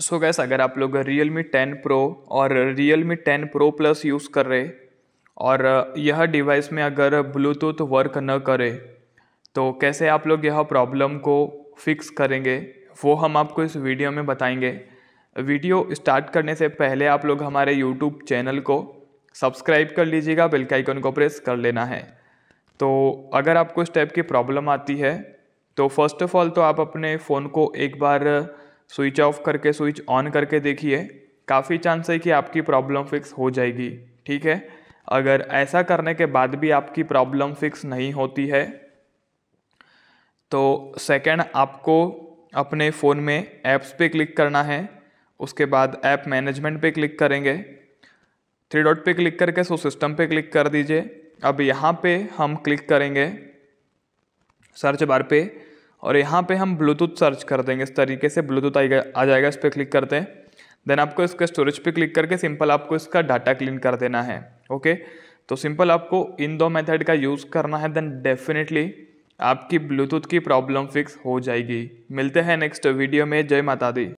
सो so gas अगर आप लोग रियल मी टेन प्रो और Realme ten pro plus use कर रहे और यह डिवाइस में अगर ब्लूटूथ वर्क न करे तो कैसे आप लोग यह प्रॉब्लम को फिक्स करेंगे वो हम आपको इस वीडियो में बताएंगे वीडियो स्टार्ट करने से पहले आप लोग हमारे यूट्यूब चैनल को सब्सक्राइब कर लीजिएगा बेल के आइकन को प्रेस कर लेना है तो अगर आपको इस टाइप की प्रॉब्लम आती है तो फर्स्ट ऑफ ऑल तो आप अपने फ़ोन को एक बार स्विच ऑफ करके स्विच ऑन करके देखिए काफ़ी चांस है कि आपकी प्रॉब्लम फिक्स हो जाएगी ठीक है अगर ऐसा करने के बाद भी आपकी प्रॉब्लम फिक्स नहीं होती है तो सेकंड आपको अपने फ़ोन में ऐप्स पे क्लिक करना है उसके बाद ऐप मैनेजमेंट पे क्लिक करेंगे थ्री डॉट पे क्लिक करके सो सिस्टम पे क्लिक कर दीजिए अब यहाँ पे हम क्लिक करेंगे सर्च बार पे और यहाँ पे हम ब्लूटूथ सर्च कर देंगे इस तरीके से ब्लूटूथ आएगा आ जाएगा इस पर क्लिक करते हैं देन आपको इसका स्टोरेज पे क्लिक करके सिंपल आपको इसका डाटा क्लीन कर देना है ओके तो सिंपल आपको इन दो मेथड का यूज़ करना है देन डेफिनेटली आपकी ब्लूटूथ की प्रॉब्लम फिक्स हो जाएगी मिलते हैं नेक्स्ट वीडियो में जय माता दी